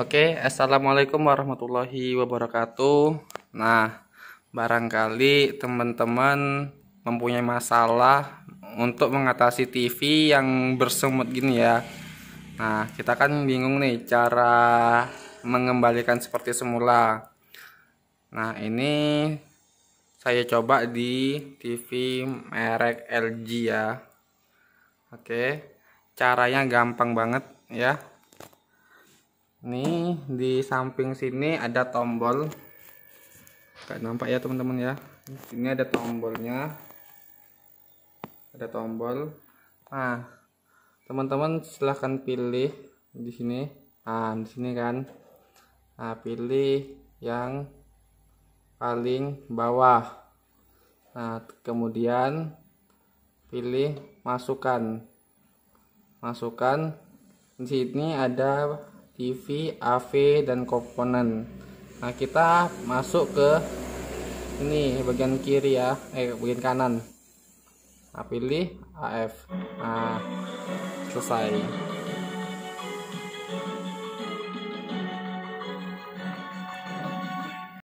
Oke, assalamualaikum warahmatullahi wabarakatuh. Nah, barangkali teman-teman mempunyai masalah untuk mengatasi TV yang bersemut gini ya. Nah, kita kan bingung nih cara mengembalikan seperti semula. Nah, ini saya coba di TV merek LG ya. Oke, caranya gampang banget ya ini di samping sini ada tombol gak nampak ya teman-teman ya di sini ada tombolnya ada tombol nah teman-teman silahkan pilih di sini ah di sini kan nah pilih yang paling bawah nah kemudian pilih masukan masukan di sini ada TV, AV, dan komponen. Nah, kita masuk ke ini bagian kiri ya, eh bagian kanan. Nah, pilih AF. Nah, selesai.